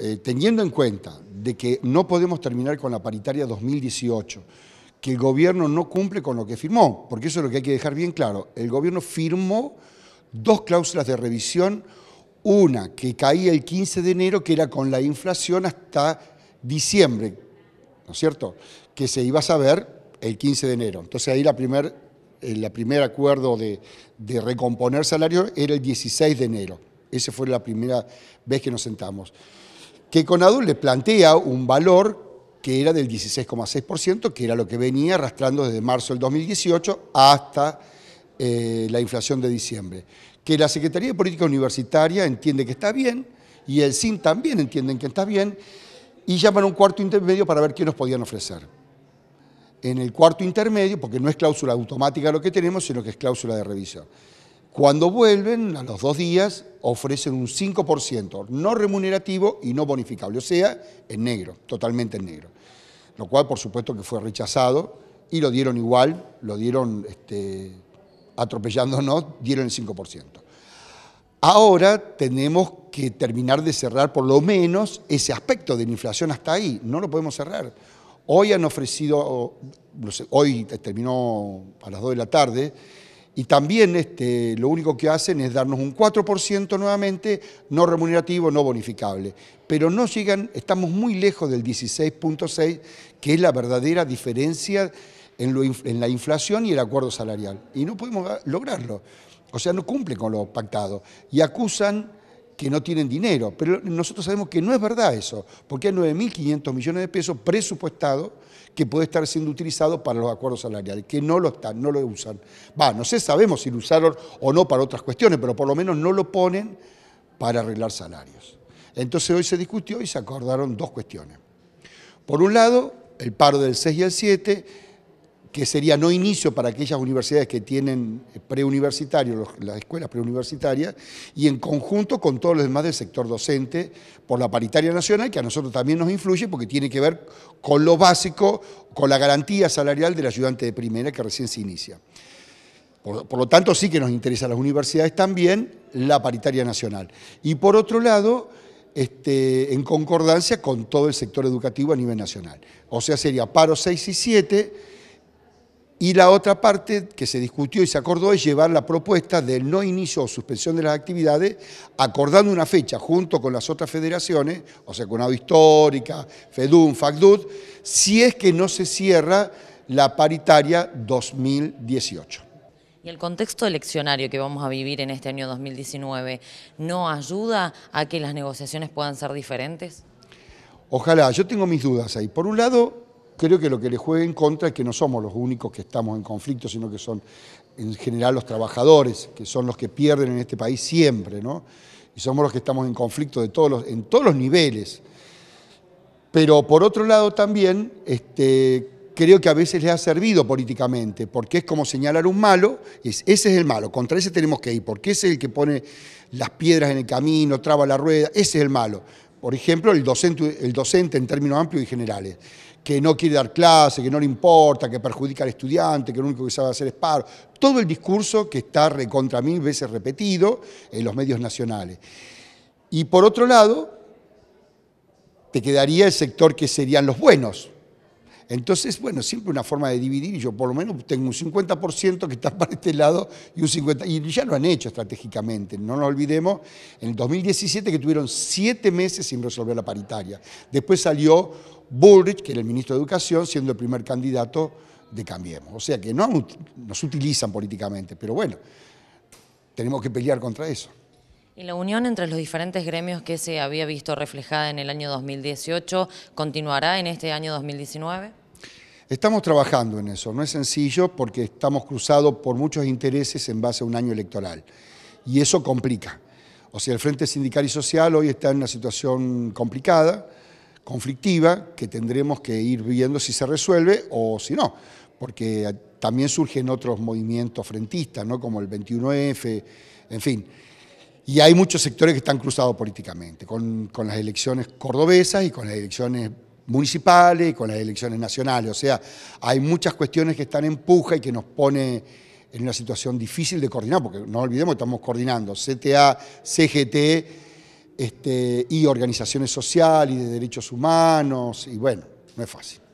Eh, teniendo en cuenta de que no podemos terminar con la paritaria 2018, que el gobierno no cumple con lo que firmó, porque eso es lo que hay que dejar bien claro, el gobierno firmó dos cláusulas de revisión, una que caía el 15 de enero, que era con la inflación hasta diciembre, ¿no es cierto? Que se iba a saber el 15 de enero. Entonces ahí la primer, el eh, primer acuerdo de, de recomponer salarios era el 16 de enero. Esa fue la primera vez que nos sentamos que Conadul le plantea un valor que era del 16,6%, que era lo que venía arrastrando desde marzo del 2018 hasta eh, la inflación de diciembre. Que la Secretaría de Política Universitaria entiende que está bien y el sin también entienden que está bien y llaman a un cuarto intermedio para ver qué nos podían ofrecer. En el cuarto intermedio, porque no es cláusula automática lo que tenemos, sino que es cláusula de revisión. Cuando vuelven, a los dos días, ofrecen un 5%, no remunerativo y no bonificable, o sea, en negro, totalmente en negro. Lo cual, por supuesto, que fue rechazado y lo dieron igual, lo dieron este, atropellándonos, dieron el 5%. Ahora tenemos que terminar de cerrar por lo menos ese aspecto de la inflación hasta ahí, no lo podemos cerrar. Hoy han ofrecido, hoy terminó a las 2 de la tarde, y también este, lo único que hacen es darnos un 4% nuevamente, no remunerativo, no bonificable. Pero no llegan, estamos muy lejos del 16.6, que es la verdadera diferencia en, en, la inflación y el acuerdo salarial. Y no podemos ah, lograrlo. O sea, no cumplen con lo pactado. Y acusan que no tienen dinero. Pero nosotros sabemos que no es verdad eso, porque hay 9.500 millones de pesos presupuestados que puede estar siendo utilizado para los acuerdos salariales, que no lo están, no lo usan. Va, no sé, sabemos si lo usaron o no para otras cuestiones, pero por lo menos no lo ponen para arreglar salarios. Entonces hoy se discutió y se acordaron dos cuestiones. Por un lado, el paro del 6 y el 7, que sería no inicio para aquellas universidades que tienen eh, preuniversitario, las escuelas preuniversitarias, y en conjunto con todos los demás del sector docente por la paritaria nacional, que a nosotros también nos influye porque tiene que ver con lo básico, con la garantía salarial del ayudante de primera que recién se inicia. Por, lo tanto, sí que nos interesa a las universidades también la paritaria nacional. Y por otro lado, este, en concordancia con todo el sector educativo a nivel nacional. O sea, sería paro 6 y 7 y la otra parte que se discutió y se acordó es llevar la propuesta del no inicio o suspensión de las actividades, acordando una fecha junto con las otras federaciones, o sea, con la Histórica, FEDUM, FACDUD, si es que no se cierra la paritaria 2018. ¿Y el contexto eleccionario que vamos a vivir en este año 2019 no ayuda a que las negociaciones puedan ser diferentes? Ojalá, yo tengo mis dudas ahí. Por un lado, Creo que lo que le juega en contra es que no somos los únicos que estamos en conflicto, sino que son en general los trabajadores, que son los que pierden en este país siempre, ¿no? Y somos los que estamos en conflicto de todos en todos los niveles. Pero por otro lado también, este, creo que a veces le ha servido políticamente, porque es como señalar un malo, es, ese es el malo, contra ese tenemos que ir, porque ese es el que pone las piedras en el camino, traba la rueda, ese es el malo por ejemplo, el docente, el docente en términos amplios y generales, que no quiere dar clase, que no le importa, que perjudica al estudiante, que lo único que sabe hacer es paro. Todo el discurso que está contra mil veces repetido en los medios nacionales. Y por otro lado, te quedaría el sector que serían los buenos, entonces, bueno, siempre una forma de dividir, yo por lo menos tengo un 50% que está para este lado y un 50%, y ya lo han hecho estratégicamente, no nos olvidemos, en el 2017 que tuvieron siete meses sin resolver la paritaria. Después salió Bullrich, que era el ministro de Educación, siendo el primer candidato de Cambiemos. O sea que no nos utilizan políticamente, pero bueno, tenemos que pelear contra eso. Y la unión entre los diferentes gremios que se había visto reflejada en el año 2018 continuará en este año 2019? Estamos trabajando en eso, no es sencillo porque estamos cruzados por muchos intereses en base a un año electoral y eso complica. O sea, el Frente Sindical y Social hoy está en una situación complicada, conflictiva, que tendremos que ir viendo si se resuelve o si no, porque también surgen otros movimientos frentistas, ¿no? como el 21F, en fin. Y hay muchos sectores que están cruzados políticamente, con, con las elecciones cordobesas y con las elecciones municipales y con las elecciones nacionales. O sea, hay muchas cuestiones que están en puja y que nos pone en una situación difícil de coordinar, porque no olvidemos que estamos coordinando CTA, CGT este, y organizaciones sociales y de derechos humanos, y bueno, no es fácil.